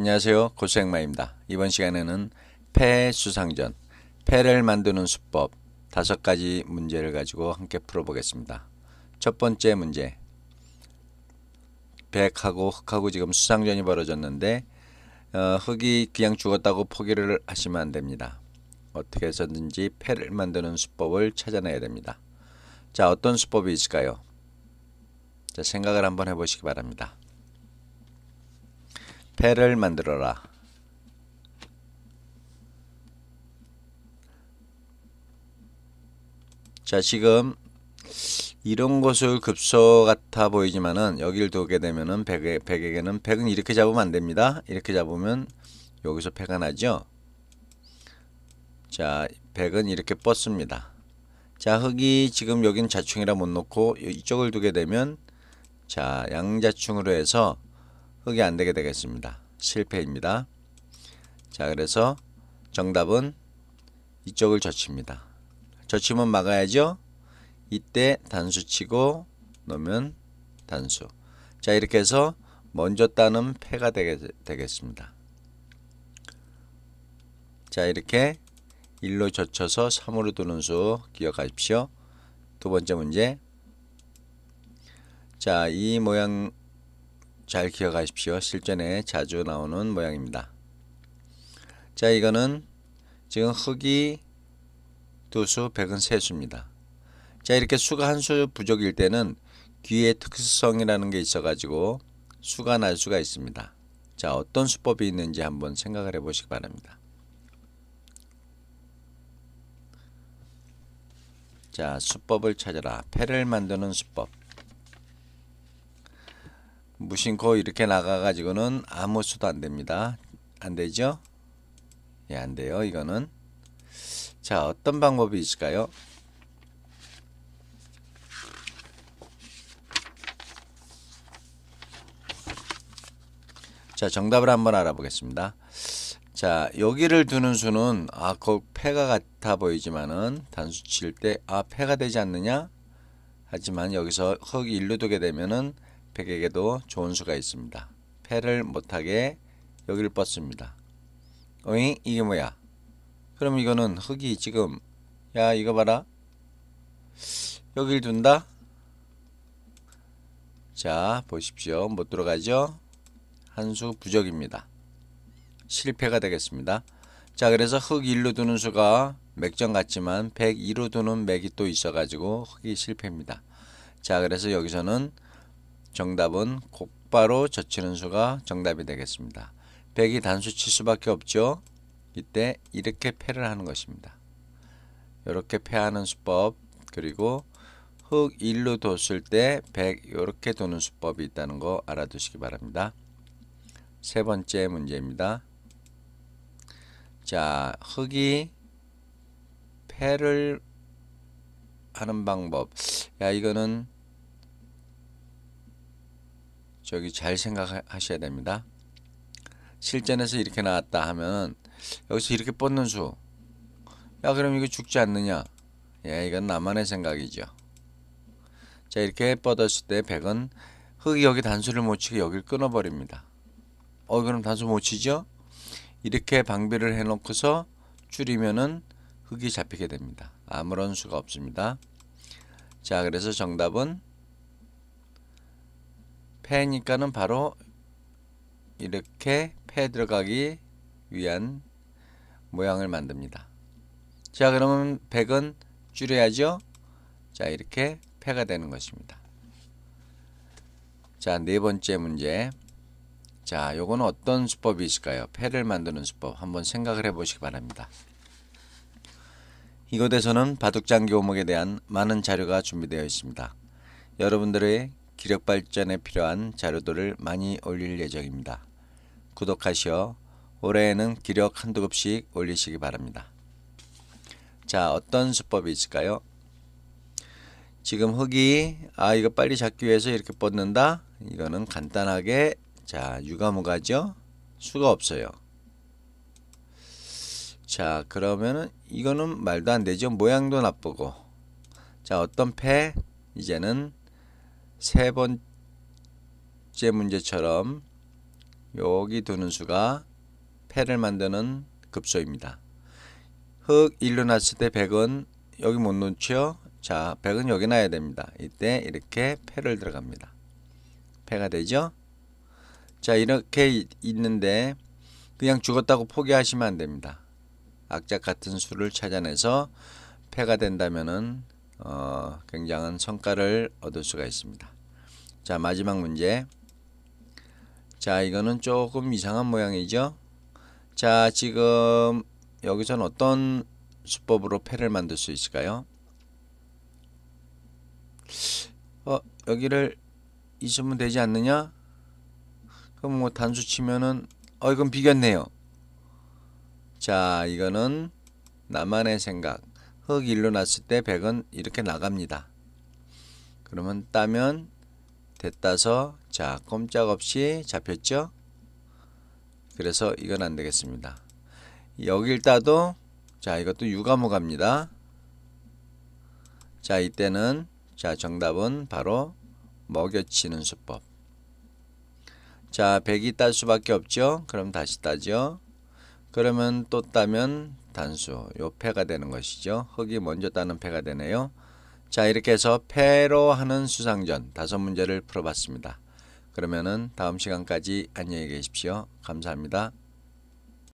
안녕하세요. 고생마입니다 이번 시간에는 폐 수상전, 폐를 만드는 수법 다섯 가지 문제를 가지고 함께 풀어보겠습니다. 첫 번째 문제. 백하고 흑하고 지금 수상전이 벌어졌는데 어, 흑이 그냥 죽었다고 포기를 하시면 안 됩니다. 어떻게 해서든지 폐를 만드는 수법을 찾아내야 됩니다. 자, 어떤 수법이 있을까요? 자, 생각을 한번 해보시기 바랍니다. 배를 만들어라. 자, 지금 이런 것을 급소 같아 보이지만은 여기를 두게 되면은 백에, 백에게는 백은 이렇게 잡으면 안 됩니다. 이렇게 잡으면 여기서 패가 나죠. 자, 백은 이렇게 뻗습니다. 자, 흙이 지금 여긴 자충이라 못 놓고 이쪽을 두게 되면 자, 양자충으로 해서 흙이 안 되게 되겠습니다. 실패입니다. 자, 그래서 정답은 이쪽을 젖힙니다. 젖히면 막아야죠. 이때 단수 치고 놓으면 단수. 자, 이렇게 해서 먼저 따는 패가 되게, 되겠습니다. 자, 이렇게 1로 젖혀서 3으로 두는 수 기억하십시오. 두 번째 문제. 자, 이 모양 잘 기억하십시오. 실전에 자주 나오는 모양입니다. 자, 이거는 지금 흙이 두 수, 백은 세 수입니다. 자, 이렇게 수가 한 수 부족일 때는 귀의 특수성이라는 게 있어가지고 수가 날 수가 있습니다. 자, 어떤 수법이 있는지 한번 생각을 해보시기 바랍니다. 자, 수법을 찾아라. 패를 만드는 수법. 무심코 이렇게 나가가지고는 아무 수도 안 됩니다. 안 되죠? 예, 안 돼요. 이거는. 자, 어떤 방법이 있을까요? 자, 정답을 한번 알아보겠습니다. 자, 여기를 두는 수는 아, 그 패가 같아 보이지만은 단수 칠 때 아, 패가 되지 않느냐? 하지만 여기서 흙 일로 두게 되면은 백에게도 좋은 수가 있습니다. 패를 못하게 여길 뻗습니다. 어잉 이게 뭐야? 그럼 이거는 흙이 지금 야 이거 봐라 여길 둔다 자 보십시오 못 들어가죠 한 수 부적입니다 실패가 되겠습니다 자 그래서 흙 1로 두는 수가 맥전 같지만 102로 두는 맥이 또 있어 가지고 흙이 실패입니다 자 그래서 여기서는 정답은 곧바로 젖히는 수가 정답이 되겠습니다. 100이 단수칠 수밖에 없죠. 이때 이렇게 패를 하는 것입니다. 이렇게 패하는 수법 그리고 흙 1로 뒀을 때 100 이렇게 도는 수법이 있다는 거 알아두시기 바랍니다. 세 번째 문제입니다. 자, 흙이 패를 하는 방법. 야, 이거는 저기 잘 생각하셔야 됩니다. 실전에서 이렇게 나왔다 하면 여기서 이렇게 뻗는 수. 야 그럼 이거 죽지 않느냐? 예 이건 나만의 생각이죠. 자 이렇게 뻗었을 때 100은 흙이 여기 단수를 못치고 여기를 끊어버립니다. 어 그럼 단수 못 치죠? 이렇게 방비를 해놓고서 줄이면은 흙이 잡히게 됩니다. 아무런 수가 없습니다. 자 그래서 정답은 폐니까는 바로 이렇게 폐 들어가기 위한 모양을 만듭니다. 자 그러면 1은 줄여야죠. 자 이렇게 패가 되는 것입니다. 자네 번째 문제 자 요거는 어떤 수법이 있을까요? 패를 만드는 수법 한번 생각을 해보시기 바랍니다. 이곳에서는 바둑장기 오목에 대한 많은 자료가 준비되어 있습니다. 여러분들의 기력 발전에 필요한 자료들을 많이 올릴 예정입니다. 구독하시어 올해에는 기력 한두 급씩 올리시기 바랍니다. 자, 어떤 수법이 있을까요? 지금 흙이 아 이거 빨리 잡기 위해서 이렇게 뻗는다. 이거는 간단하게 자, 유가무가죠. 수가 없어요. 자, 그러면은 이거는 말도 안 되죠. 모양도 나쁘고. 자, 어떤 패 이제는 세 번째 문제처럼 여기 두는 수가 폐를 만드는 급소입니다. 흙 1로 놨을 때 100은 여기 못 놓죠? 자, 100은 여기 놔야 됩니다. 이때 이렇게 패를 들어갑니다. 패가 되죠? 자, 이렇게 있는데 그냥 죽었다고 포기하시면 안 됩니다. 악작 같은 수를 찾아내서 패가 된다면 어, 굉장한 성과를 얻을 수가 있습니다. 자 마지막 문제 자 이거는 조금 이상한 모양이죠. 자 지금 여기선 어떤 수법으로 패를 만들 수 있을까요? 어 여기를 있으면 되지 않느냐? 그럼 뭐 단수 치면은 어 이건 비겼네요. 자 이거는 나만의 생각 흙 1로 났을 때 100은 이렇게 나갑니다. 그러면 따면 됐다서 자 꼼짝없이 잡혔죠? 그래서 이건 안 되겠습니다. 여길 따도 자 이것도 유가무갑니다. 자 이때는 자 정답은 바로 먹여치는 수법. 자 100이 딸 수밖에 없죠? 그럼 다시 따죠. 그러면 또 따면 단수 요폐가 되는 것이죠. 흙이 먼저 따는 패가 되네요. 자 이렇게 해서 패로 하는 수상전 다섯 문제를 풀어봤습니다. 그러면은 다음 시간까지 안녕히 계십시오. 감사합니다.